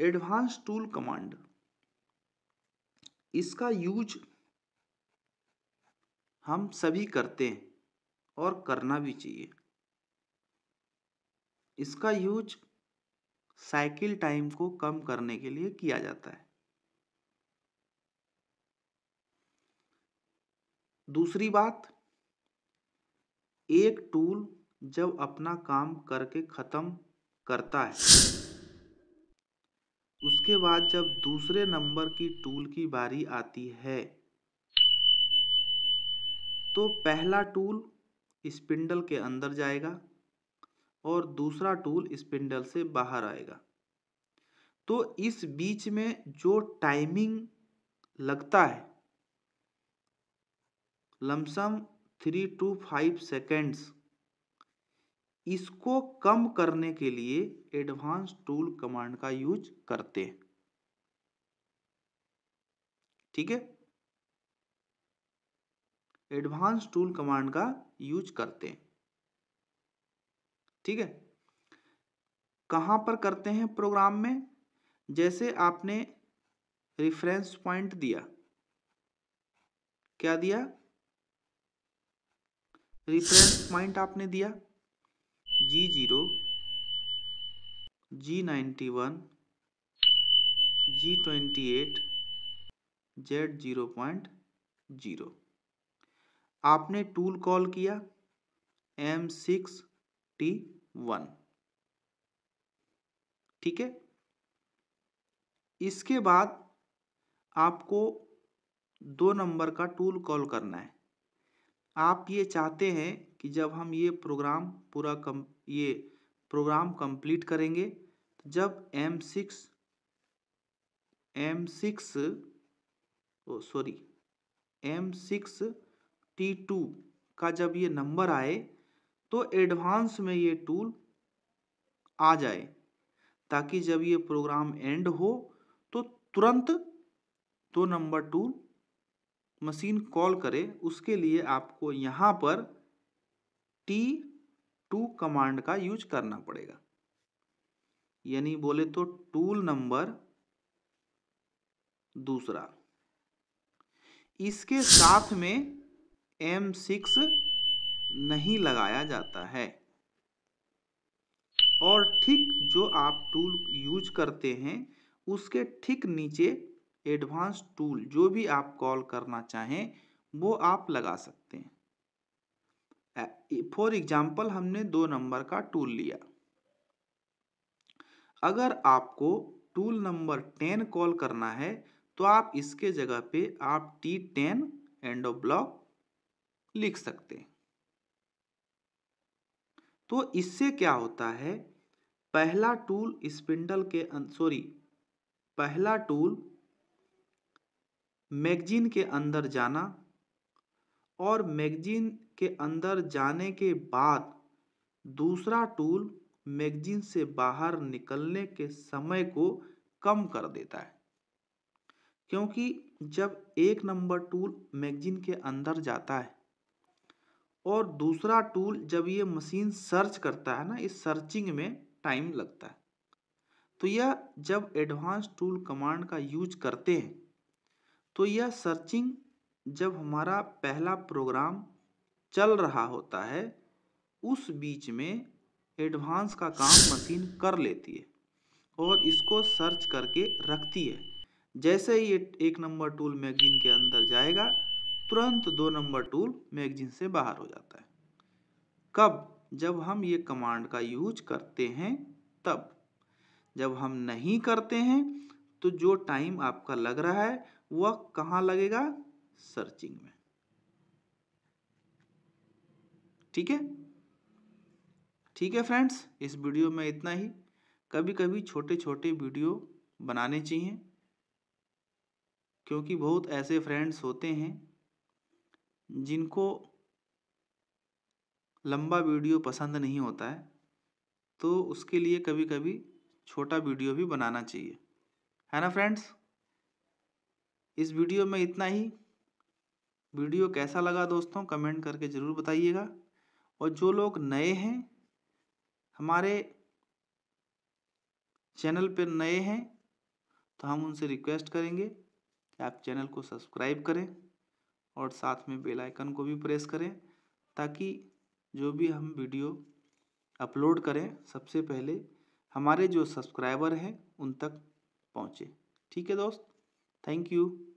advance tool command इसका use हम सभी करते हैं और करना भी चाहिए इसका यूज साइकिल टाइम को कम करने के लिए किया जाता है दूसरी बात एक टूल जब अपना काम करके ख़त्म करता है उसके बाद जब दूसरे नंबर की टूल की बारी आती है तो पहला टूल स्पिंडल के अंदर जाएगा और दूसरा टूल स्पिंडल से बाहर आएगा तो इस बीच में जो टाइमिंग लगता है lump sum three two five seconds इसको कम करने के लिए एडवांस टूल कमांड का यूज करते हैं ठीक है एडवांस टूल कमांड का यूज करते हैं ठीक है कहां पर करते हैं प्रोग्राम में जैसे आपने रिफरेंस पॉइंट दिया क्या दिया रिफरेंस पॉइंट आपने दिया G zero G ninety one G twenty eight Z zero point zero आपने टूल कॉल किया एम सिक्स टी वन ठीक है इसके बाद आपको दो नंबर का टूल कॉल करना है आप ये चाहते हैं कि जब हम ये प्रोग्राम पूरा कम ये प्रोग्राम कंप्लीट करेंगे तो जब M six M six O sorry M six T two का जब ये नंबर आए तो एडवांस में ये टूल आ जाए ताकि जब ये प्रोग्राम एंड हो तो तुरंत दो नंबर टूल मशीन कॉल करे उसके लिए आपको यहाँ पर टी टू कमांड का यूज करना पड़ेगा यानी बोले तो टूल नंबर दूसरा इसके साथ में एम सिक्स नहीं लगाया जाता है और ठीक जो आप टूल यूज करते हैं उसके ठीक नीचे एडवांस टूल जो भी आप कॉल करना चाहें वो आप लगा सकते हैं फॉर एग्जाम्पल हमने दो नंबर का टूल लिया अगर आपको टूल नंबर टेन कॉल करना है तो आप इसके जगह पे आप T ten end of block लिख सकते हैं तो इससे क्या होता है पहला टूल स्पिंडल के सॉरी अं, पहला टूल मैगजीन के अंदर जाना और मैगजीन के अंदर जाने के बाद दूसरा टूल मैगजीन से बाहर निकलने के समय को कम कर देता है क्योंकि जब एक नंबर टूल मैगजीन के अंदर जाता है और दूसरा टूल जब ये मशीन सर्च करता है ना इस सर्चिंग में टाइम लगता है तो यह जब एडवांस टूल कमांड का यूज करते हैं तो यह सर्चिंग जब हमारा पहला प्रोग्राम चल रहा होता है उस बीच में एडवांस का काम मशीन कर लेती है और इसको सर्च करके रखती है जैसे ही एक नंबर टूल मैगजीन के अंदर जाएगा तुरंत दो नंबर टूल मैगजीन से बाहर हो जाता है कब जब हम ये कमांड का यूज करते हैं तब जब हम नहीं करते हैं तो जो टाइम आपका लग रहा है वह कहाँ लगेगा सर्चिंग में ठीक है ठीक है फ्रेंड्स इस वीडियो में इतना ही कभी कभी छोटे छोटे वीडियो बनाने चाहिए क्योंकि बहुत ऐसे फ्रेंड्स होते हैं जिनको लंबा वीडियो पसंद नहीं होता है तो उसके लिए कभी कभी छोटा वीडियो भी बनाना चाहिए है ना फ्रेंड्स इस वीडियो में इतना ही वीडियो कैसा लगा दोस्तों कमेंट करके ज़रूर बताइएगा और जो लोग नए हैं हमारे चैनल पर नए हैं तो हम उनसे रिक्वेस्ट करेंगे कि आप चैनल को सब्सक्राइब करें और साथ में बेल आइकन को भी प्रेस करें ताकि जो भी हम वीडियो अपलोड करें सबसे पहले हमारे जो सब्सक्राइबर हैं उन तक पहुँचे ठीक है दोस्त थैंक यू